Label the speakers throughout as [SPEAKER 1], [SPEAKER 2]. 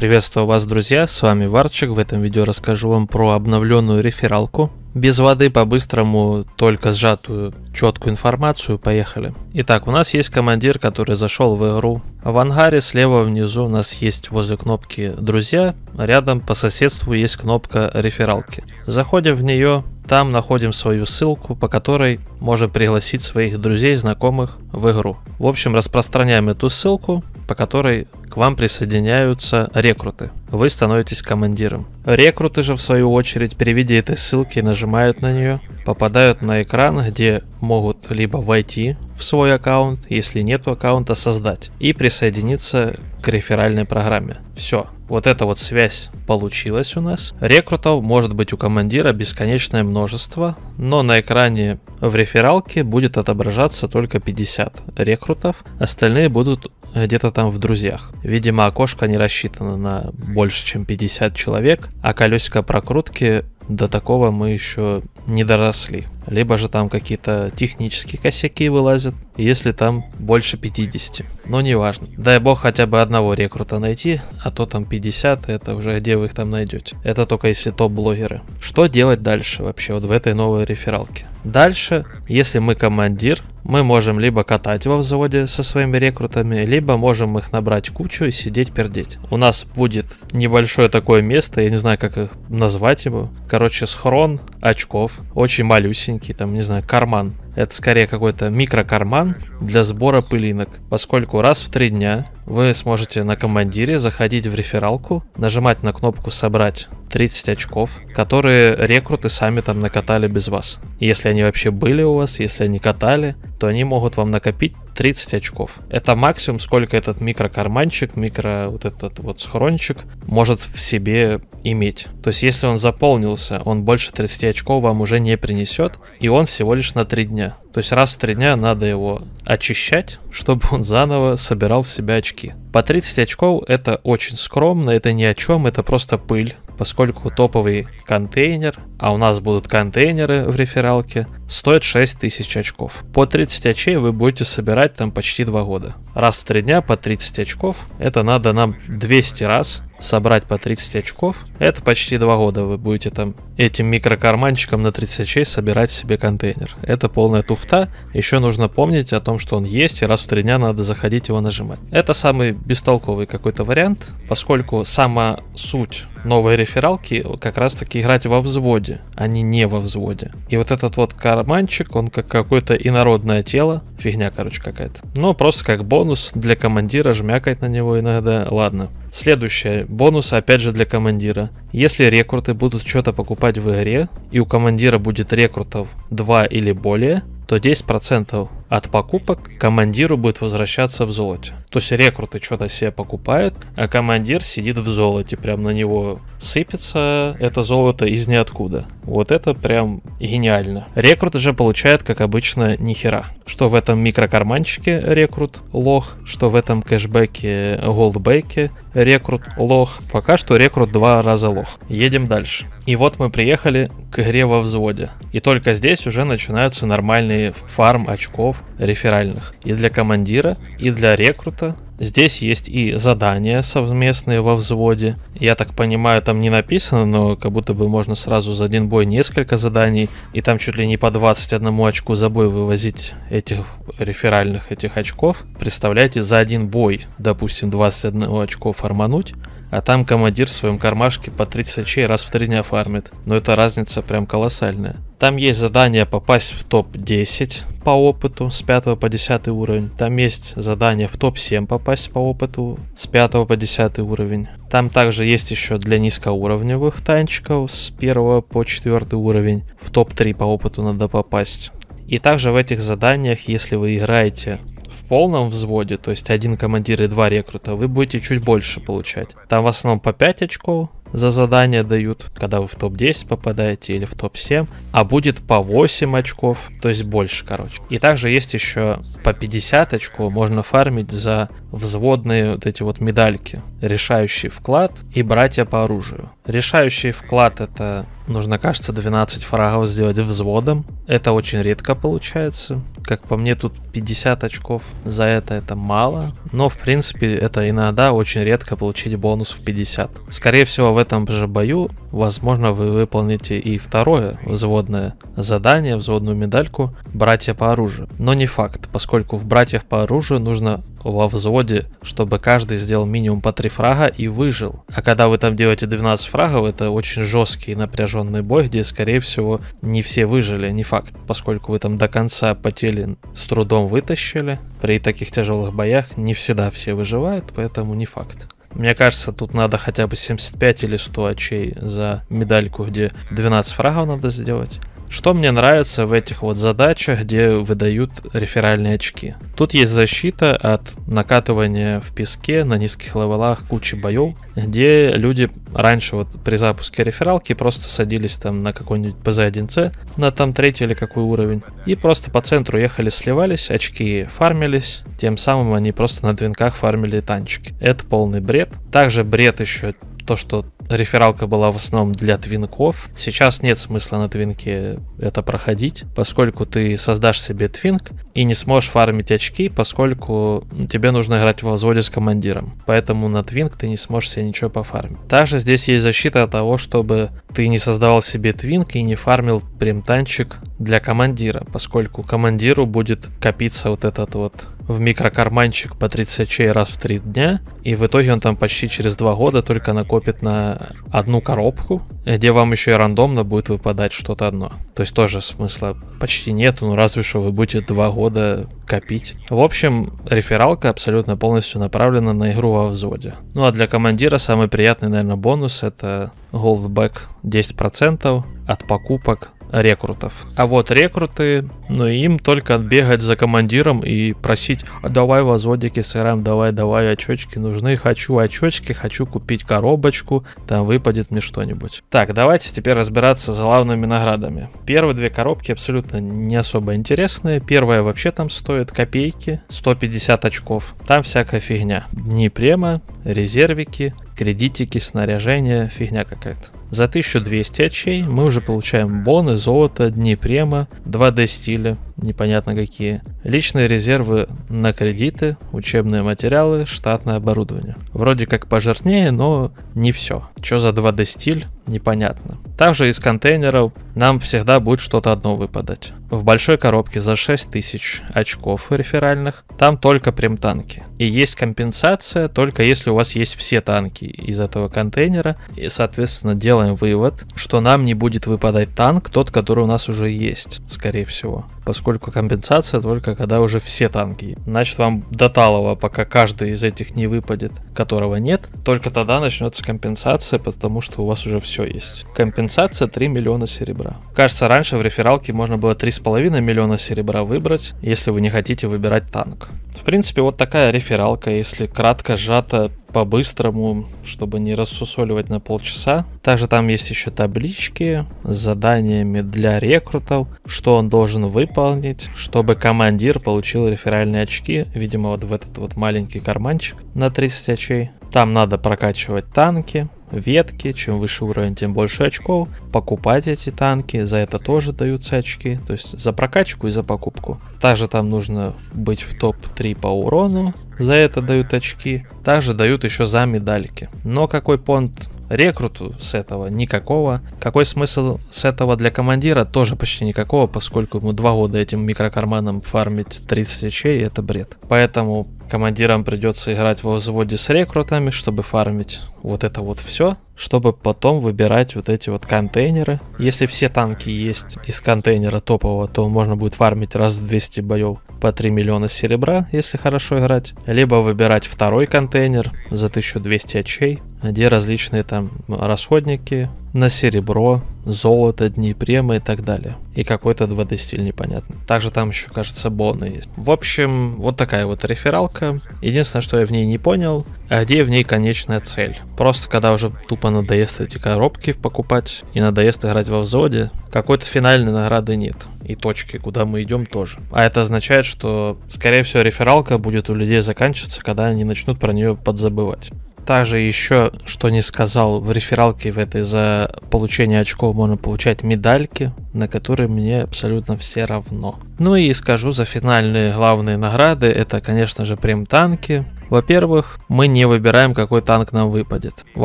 [SPEAKER 1] Приветствую вас, друзья, с вами Варчик. В этом видео расскажу вам про обновленную рефералку. Без воды, по-быстрому, только сжатую, четкую информацию. Поехали. Итак, у нас есть командир, который зашел в игру. В ангаре слева внизу у нас есть возле кнопки «Друзья». Рядом по соседству есть кнопка «Рефералки». Заходим в нее, там находим свою ссылку, по которой можем пригласить своих друзей, знакомых в игру. В общем, распространяем эту ссылку, по которой к вам присоединяются рекруты. Вы становитесь командиром. Рекруты же, в свою очередь, при виде этой ссылки нажимают на нее, попадают на экран, где могут либо войти в свой аккаунт, если нет аккаунта, создать и присоединиться к реферальной программе. Все. Вот эта вот связь получилась у нас. Рекрутов может быть у командира бесконечное множество, но на экране в рефералке будет отображаться только 50 рекрутов. Остальные будут где-то там в друзьях. Видимо, окошко не рассчитано на больше, чем 50 человек, а колесико прокрутки до такого мы еще не доросли либо же там какие-то технические косяки вылазят, если там больше 50. Но неважно. Дай бог хотя бы одного рекрута найти, а то там 50, это уже где вы их там найдете. Это только если топ-блогеры. Что делать дальше вообще вот в этой новой рефералке? Дальше, если мы командир, мы можем либо катать его в заводе со своими рекрутами, либо можем их набрать кучу и сидеть пердеть. У нас будет небольшое такое место, я не знаю, как их назвать его. Короче, схрон очков, очень малюсенький маленький, там, не знаю, карман это скорее какой-то микрокарман для сбора пылинок, поскольку раз в три дня вы сможете на командире заходить в рефералку, нажимать на кнопку «Собрать» 30 очков, которые рекруты сами там накатали без вас. Если они вообще были у вас, если они катали, то они могут вам накопить 30 очков. Это максимум, сколько этот микрокарманчик, микро вот этот вот схрончик может в себе иметь. То есть если он заполнился, он больше 30 очков вам уже не принесет, и он всего лишь на 3 дня. То есть раз в три дня надо его очищать, чтобы он заново собирал в себя очки. По 30 очков это очень скромно, это ни о чем, это просто пыль, поскольку топовый контейнер, а у нас будут контейнеры в рефералке, стоит 6000 очков. По 30 очей вы будете собирать там почти 2 года. Раз в 3 дня по 30 очков, это надо нам 200 раз собрать по 30 очков, это почти 2 года вы будете там этим микрокарманчиком на 36 собирать себе контейнер. Это полная туфта, еще нужно помнить о том, что он есть, и раз в 3 дня надо заходить его нажимать. Это самый бестолковый какой-то вариант, поскольку сама суть новые рефералки как раз-таки играть во взводе, а не не во взводе. И вот этот вот карманчик, он как какое-то инородное тело, фигня, короче, какая-то. Но ну, просто как бонус для командира, жмякать на него иногда, ладно. Следующее, бонус опять же для командира. Если рекруты будут что-то покупать в игре, и у командира будет рекрутов 2 или более, то 10% от покупок командиру будет возвращаться в золоте. То есть рекруты что-то себе покупают, а командир сидит в золоте, прям на него сыпется это золото из ниоткуда. Вот это прям гениально. Рекрут же получает, как обычно, нихера. Что в этом микрокарманчике рекрут лох, что в этом кэшбэке голдбэке рекрут лох. Пока что рекрут два раза лох. Едем дальше. И вот мы приехали к игре во взводе. И только здесь уже начинаются нормальные фарм очков ролов реферальных и для командира, и для рекрута. Здесь есть и задания совместные во взводе. Я так понимаю, там не написано, но как будто бы можно сразу за один бой несколько заданий, и там чуть ли не по 21 очку за бой вывозить этих реферальных, этих очков. Представляете, за один бой, допустим, 21 очков формануть, а там командир в своем кармашке по 30 очей раз в 3 дня фармит. Но эта разница прям колоссальная. Там есть задание попасть в топ-10 по опыту с 5 по 10 уровень. Там есть задание в топ-7 попасть по опыту с 5 по 10 уровень. Там также есть еще для низкоуровневых танчиков с 1 по 4 уровень. В топ-3 по опыту надо попасть. И также в этих заданиях, если вы играете в полном взводе, то есть один командир и два рекрута, вы будете чуть больше получать. Там в основном по 5 очков, за задание дают, когда вы в топ-10 попадаете или в топ-7, а будет по 8 очков, то есть больше, короче. И также есть еще по 50 очков можно фармить за взводные вот эти вот медальки. Решающий вклад и братья по оружию. Решающий вклад это нужно, кажется, 12 фрагов сделать взводом. Это очень редко получается. Как по мне, тут 50 очков за это это мало. Но, в принципе, это иногда очень редко получить бонус в 50. Скорее всего, в этом же бою, возможно, вы выполните и второе взводное задание, взводную медальку «Братья по оружию». Но не факт, поскольку в «Братьях по оружию» нужно во взводе, чтобы каждый сделал минимум по 3 фрага и выжил. А когда вы там делаете 12 фрагов, это очень жесткий напряженный бой, где, скорее всего, не все выжили, не факт, поскольку вы там до конца потели с трудом вытащили. При таких тяжелых боях не всегда все выживают, поэтому не факт. Мне кажется, тут надо хотя бы 75 или 100 очей за медальку, где 12 фрагов надо сделать. Что мне нравится в этих вот задачах, где выдают реферальные очки? Тут есть защита от накатывания в песке на низких левелах кучи боев, где люди раньше вот при запуске рефералки просто садились там на какой-нибудь ПЗ-1С, на там третий или какой уровень, и просто по центру ехали, сливались, очки фармились, тем самым они просто на двинках фармили танчики. Это полный бред. Также бред еще то, что рефералка была в основном для твинков. Сейчас нет смысла на твинке это проходить, поскольку ты создашь себе твинк и не сможешь фармить очки, поскольку тебе нужно играть в возводе с командиром. Поэтому на твинк ты не сможешь себе ничего пофармить. Также здесь есть защита от того, чтобы ты не создавал себе твинк и не фармил прям танчик для командира, поскольку командиру будет копиться вот этот вот в микрокарманчик по 30 чей раз в 3 дня, и в итоге он там почти через 2 года только накопит на одну коробку, где вам еще и рандомно будет выпадать что-то одно. То есть тоже смысла почти нет, ну разве что вы будете 2 года копить. В общем, рефералка абсолютно полностью направлена на игру во взводе. Ну а для командира самый приятный, наверное, бонус это голдбэк 10% от покупок рекрутов. А вот рекруты, ну им только бегать за командиром и просить, «А давай возводики сырам, давай, давай, очечки нужны, хочу очечки, хочу купить коробочку, там выпадет мне что-нибудь. Так, давайте теперь разбираться с главными наградами. Первые две коробки абсолютно не особо интересные. Первая вообще там стоит копейки, 150 очков. Там всякая фигня. Дни према, резервики, кредитики, снаряжение, фигня какая-то. За 1200 очей мы уже получаем боны, золото, дни према, 2D стиля, непонятно какие, личные резервы на кредиты, учебные материалы, штатное оборудование. Вроде как пожирнее, но не все. Что за 2D стиль, непонятно. Также из контейнеров нам всегда будет что-то одно выпадать. В большой коробке за 6000 очков реферальных, там только прем танки. И есть компенсация только если у вас есть все танки, из этого контейнера. И, соответственно, делаем вывод, что нам не будет выпадать танк, тот, который у нас уже есть, скорее всего. Поскольку компенсация только когда уже все танки. Значит, вам до Талова, пока каждый из этих не выпадет, которого нет, только тогда начнется компенсация, потому что у вас уже все есть. Компенсация 3 миллиона серебра. Кажется, раньше в рефералке можно было 3,5 миллиона серебра выбрать, если вы не хотите выбирать танк. В принципе, вот такая рефералка, если кратко сжато по-быстрому, чтобы не рассусоливать на полчаса. Также там есть еще таблички с заданиями для рекрутов, что он должен выполнить, чтобы командир получил реферальные очки, видимо, вот в этот вот маленький карманчик на 30 очей. Там надо прокачивать танки, ветки, чем выше уровень, тем больше очков. Покупать эти танки, за это тоже даются очки, то есть за прокачку и за покупку. Также там нужно быть в топ-3 по урону, за это дают очки. Также дают еще за медальки. Но какой понт рекруту с этого? Никакого. Какой смысл с этого для командира? Тоже почти никакого, поскольку ему два года этим микрокарманом фармить 30 очей, это бред. Поэтому Командирам придется играть во взводе с рекрутами, чтобы фармить вот это вот все, чтобы потом выбирать вот эти вот контейнеры. Если все танки есть из контейнера топового, то можно будет фармить раз в 200 боев по 3 миллиона серебра, если хорошо играть. Либо выбирать второй контейнер за 1200 очей, где различные там расходники, на серебро, золото, дни днепрема и так далее. И какой-то 2D стиль непонятный. Также там еще, кажется, боны есть. В общем, вот такая вот рефералка. Единственное, что я в ней не понял, а где в ней конечная цель. Просто когда уже тупо надоест эти коробки покупать и надоест играть во взводе, какой-то финальной награды нет. И точки, куда мы идем, тоже. А это означает, что, скорее всего, рефералка будет у людей заканчиваться, когда они начнут про нее подзабывать. Также еще, что не сказал, в рефералке в этой за получение очков можно получать медальки, на которые мне абсолютно все равно. Ну и скажу за финальные главные награды, это, конечно же, прем танки, во-первых, мы не выбираем, какой танк нам выпадет. В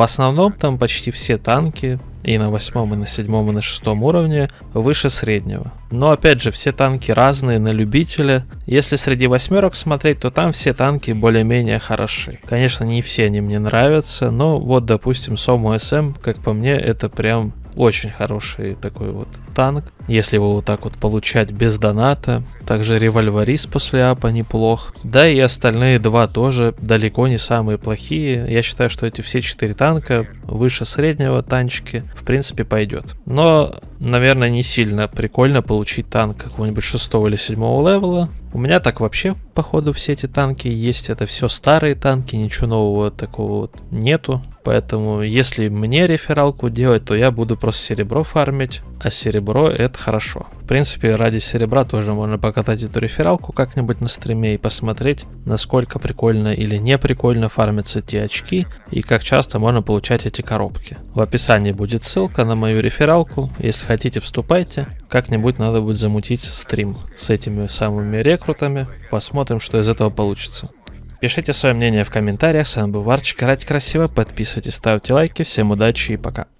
[SPEAKER 1] основном там почти все танки, и на восьмом, и на седьмом, и на шестом уровне выше среднего. Но опять же, все танки разные, на любителя. Если среди восьмерок смотреть, то там все танки более-менее хороши. Конечно, не все они мне нравятся, но вот, допустим, Сому СМ, эм, как по мне, это прям очень хороший такой вот танк, если его вот так вот получать без доната. Также револьверист после апа неплох. Да и остальные два тоже далеко не самые плохие. Я считаю, что эти все четыре танка выше среднего танчики в принципе пойдет. Но, наверное, не сильно прикольно получить танк какого-нибудь шестого или седьмого левела. У меня так вообще, походу, все эти танки есть. Это все старые танки, ничего нового такого вот нету. Поэтому, если мне рефералку делать, то я буду просто серебро фармить, а серебро серебро, это хорошо. В принципе, ради серебра тоже можно покатать эту рефералку как-нибудь на стриме и посмотреть, насколько прикольно или не прикольно фармятся те очки и как часто можно получать эти коробки. В описании будет ссылка на мою рефералку, если хотите вступайте, как-нибудь надо будет замутить стрим с этими самыми рекрутами, посмотрим, что из этого получится. Пишите свое мнение в комментариях, с вами был Варчик, играть красиво, подписывайтесь, ставьте лайки, всем удачи и пока.